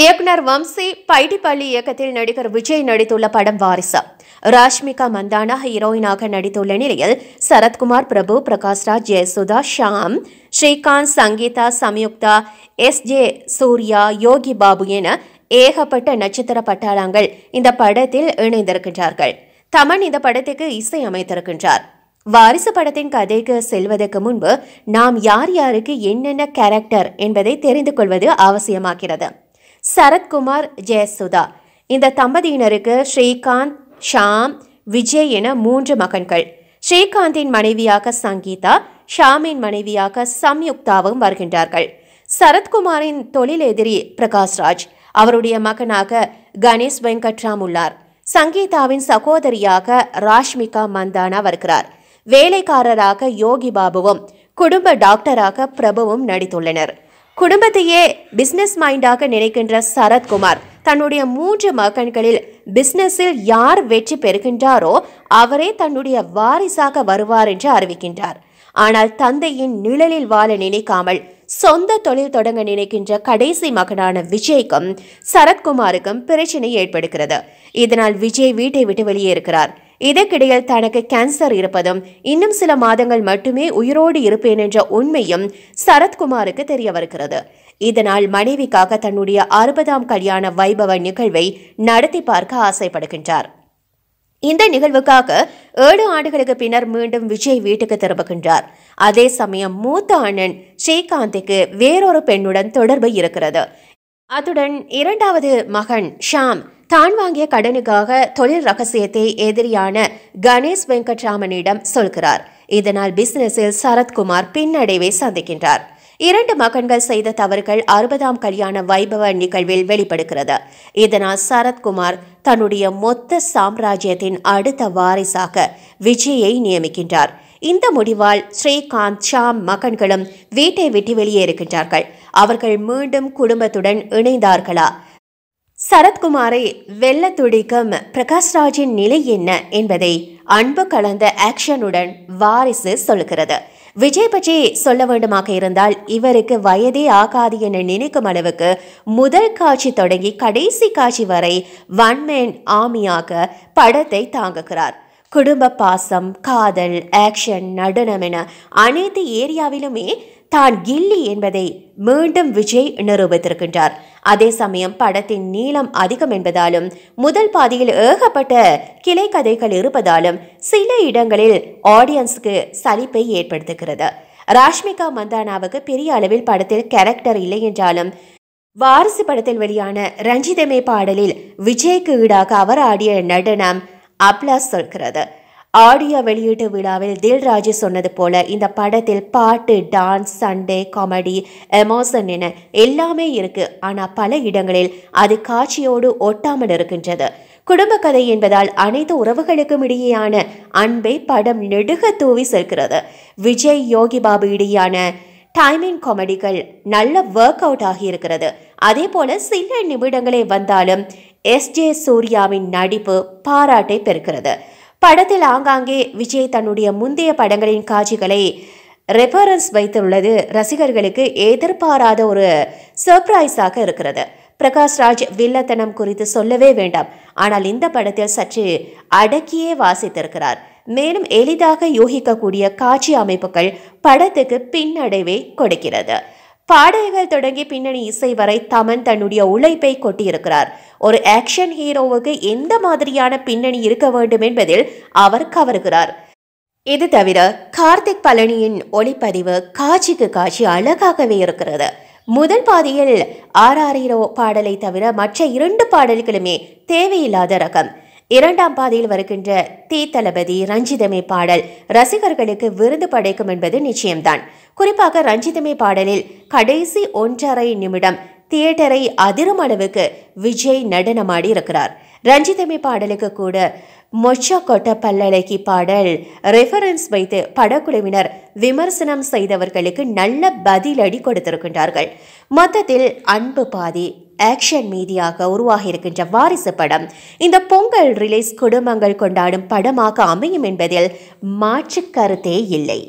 இயக்குனர் வம்சி பைடிப்பள்ளி இயக்கத்தில் நடிகர் விஜய் நடித்துள்ள படம் வாரிசு ராஷ்மிகா மந்தானா ஹீரோயினாக நடித்துள்ள நிலையில் சரத்குமார் பிரபு பிரகாஷ்ராஜ் ஜெயசுதா ஷாம் ஸ்ரீகாந்த் சங்கீதா சம்யுக்தா எஸ் ஜே சூர்யா யோகி பாபு என ஏகப்பட்ட நட்சத்திர பட்டாளங்கள் இந்த படத்தில் இணைந்திருக்கின்றார்கள் தமன் இந்த படத்துக்கு இசை அமைத்திருக்கின்றார் வாரிசு படத்தின் கதைக்கு செல்வதற்கு முன்பு நாம் யார் யாருக்கு என்னென்ன கேரக்டர் என்பதை தெரிந்து கொள்வது அவசியமாகிறது சரத்குமார் ஜெயசுதா இந்த தம்பதியினருக்கு ஸ்ரீகாந்த் ஷாம் விஜய் என மூன்று மகன்கள் ஸ்ரீகாந்தின் மனைவியாக சங்கீதா ஷாமின் மனைவியாக சம்யுக்தாவும் வருகின்றார்கள் சரத்குமாரின் தொழில் எதிரி பிரகாஷ்ராஜ் அவருடைய மகனாக கணேஷ் வெங்கட்ராம் உள்ளார் சங்கீதாவின் சகோதரியாக ராஷ்மிகா மந்தானா வருகிறார் வேலைக்காரராக யோகி பாபுவும் குடும்ப டாக்டராக பிரபுவும் நடித்துள்ளனர் குடும்பத்தையே பிஸ்னஸ் மைண்டாக நினைக்கின்ற சரத்குமார் தன்னுடைய மூன்று மகன்களில் பிஸ்னஸில் யார் வெற்றி பெறுகின்றாரோ அவரே தன்னுடைய வாரிசாக வருவார் என்று அறிவிக்கின்றார் ஆனால் தந்தையின் நிழலில் வாழ நினைக்காமல் சொந்த தொழில் தொடங்க நினைக்கின்ற கடைசி மகனான விஜய்க்கும் சரத்குமாருக்கும் பிரச்சனை ஏற்படுகிறது இதனால் விஜய் வீட்டை விட்டு வெளியே இருக்கிறார் இதற்கிடையில் தனக்கு கேன்சர் இருப்பதும் இன்னும் சில மாதங்கள் மட்டுமே உயிரோடு இருப்பேன் என்ற உண்மையும் சரத்குமாருக்கு தெரிய வருகிறது இதனால் மனைவிக்காக தன்னுடைய அறுபதாம் கல்யாண வைபவ நிகழ்வை நடத்தி பார்க்க ஆசைப்படுகின்றார் இந்த நிகழ்வுக்காக ஏழு ஆண்டுகளுக்கு பின்னர் மீண்டும் விஜய் வீட்டுக்கு திரும்புகின்றார் அதே சமயம் மூத்த அண்ணன் ஸ்ரீகாந்திக்கு வேறொரு பெண்ணுடன் தொடர்பு இருக்கிறது அத்துடன் இரண்டாவது மகன் ஷாம் தான் வாங்கிய கடனுக்காக தொழில் ரகசியத்தை எதிரியான கணேஷ் வெங்கட்ராமனிடம் சொல்கிறார் இதனால் பிசினஸில் சரத்குமார் பின்னடைவை சந்திக்கின்றார் இரண்டு மகன்கள் செய்த தவறுகள் அறுபதாம் கல்யாண வைபவ நிகழ்வில் வெளிப்படுகிறது இதனால் சரத்குமார் தன்னுடைய மொத்த சாம்ராஜ்யத்தின் அடுத்த வாரிசாக விஜயை நியமிக்கின்றார் இந்த முடிவால் ஸ்ரீகாந்த் ஷாம் மகன்களும் வீட்டை விட்டு வெளியே இருக்கின்றார்கள் அவர்கள் மீண்டும் குடும்பத்துடன் இணைந்தார்களா சரத்குமாரை வெள்ள துடிக்கும் பிரகாஷ்ராஜின் நிலை என்ன என்பதை அன்பு கலந்த ஆக்ஷனுடன் வாரிசு சொல்லுகிறது விஜய் பற்றி சொல்ல வேண்டுமாக இருந்தால் இவருக்கு வயதே ஆகாது என நினைக்கும் அளவுக்கு முதல் காட்சி தொடங்கி கடைசி காட்சி வரை வன்மேன் ஆமியாக படத்தை தாங்குகிறார் குடும்ப பாசம் காதல் ஆக்ஷன் நடனம் என அனைத்து ஏரியாவிலுமே தான் கில்லி என்பதை மீண்டும் விஜய் நிரூபித்திருக்கின்றார் அதே சமயம் படத்தின் நீளம் அதிகம் என்பதாலும் முதல் பாதியில் ஏகப்பட்ட கிளை கதைகள் இருப்பதாலும் சில இடங்களில் ஆடியன்ஸுக்கு சலிப்பை ஏற்படுத்துகிறது ராஷ்மிகா மந்தானாவுக்கு பெரிய அளவில் படத்தில் கேரக்டர் இல்லை என்றாலும் வாரிசு படத்தில் வெளியான ரஞ்சிதமே பாடலில் விஜய்க்கு ஈடாக அவர் ஆடிய நடனம் அப்லாஸ் சொல்கிறது ஆடியோ வெளியீட்டு விழாவில் தில்ராஜ் சொன்னது போல இந்த படத்தில் பாட்டு டான்ஸ் சண்டே காமெடி எமோசன் என எல்லாமே இருக்கு ஆனால் பல இடங்களில் அது காட்சியோடு ஒட்டாமல் இருக்கின்றது குடும்ப கதை என்பதால் அனைத்து உறவுகளுக்கும் இடையேயான அன்பை படம் நெடுக தூவி செல்கிறது விஜய் யோகி பாபு இடையான டைமிங் காமெடிகள் நல்ல ஒர்க் அவுட் ஆகி இருக்கிறது அதே போல சில நிமிடங்களே வந்தாலும் எஸ் ஜே சூர்யாவின் நடிப்பு பாராட்டை பெறுகிறது படத்தில் ஆங்காங்கே விஜய் தன்னுடைய முந்தைய படங்களின் காட்சிகளை ரெஃபரன்ஸ் வைத்துள்ளது ரசிகர்களுக்கு எதிர்பாராத ஒரு சர்ப்ரைஸாக இருக்கிறது பிரகாஷ் ராஜ் வில்லத்தனம் குறித்து சொல்லவே வேண்டாம் ஆனால் இந்த படத்தில் சற்று அடக்கியே வாசித்திருக்கிறார் மேலும் எளிதாக யோகிக்கக்கூடிய காட்சி அமைப்புகள் படத்துக்கு பின்னடைவை கொடுக்கிறது பாடல்கள் தொடங்கி பின்னணி இசை வரை தமன் தன்னுடைய உழைப்பை கொட்டியிருக்கிறார் ஒரு ஆக்ஷன் ஹீரோவுக்கு எந்த மாதிரியான பின்னணி இருக்க வேண்டும் என்பதில் அவர் கவருகிறார் இது தவிர கார்த்திக் பழனியின் ஒளிப்பதிவு காட்சிக்கு காட்சி அழகாகவே இருக்கிறது முதல் பாதியில் ஆர் ஹீரோ பாடலை தவிர மற்ற இரண்டு பாடல்களுமே தேவையில்லாத ரகம் இரண்டாம் பாதையில் வருகின்ற தீ தளபதி ரஞ்சிதமே பாடல் ரசிகர்களுக்கு விருது படைக்கும் என்பது நிச்சயம்தான் குறிப்பாக ரஞ்சிதமே பாடலில் கடைசி ஒன்றரை நிமிடம் தியேட்டரை அதிரும் அளவுக்கு விஜய் நடனமாடி இருக்கிறார் ரஞ்சிதமே பாடலுக்கு கூட மொச்சா கொட்ட பல்லழகி பாடல் ரெஃபரன்ஸ் வைத்து படக்குழுவினர் விமர்சனம் செய்தவர்களுக்கு நல்ல பதிலடி கொடுத்திருக்கின்றார்கள் மொத்தத்தில் அன்பு பாதி ஆக்ஷன் மீதியாக உருவாகியிருக்கின்ற வாரிசு படம் இந்த பொங்கல் ரிலீஸ் குடும்பங்கள் கொண்டாடும் படமாக அமையும் என்பதில் மாற்று கருத்தே இல்லை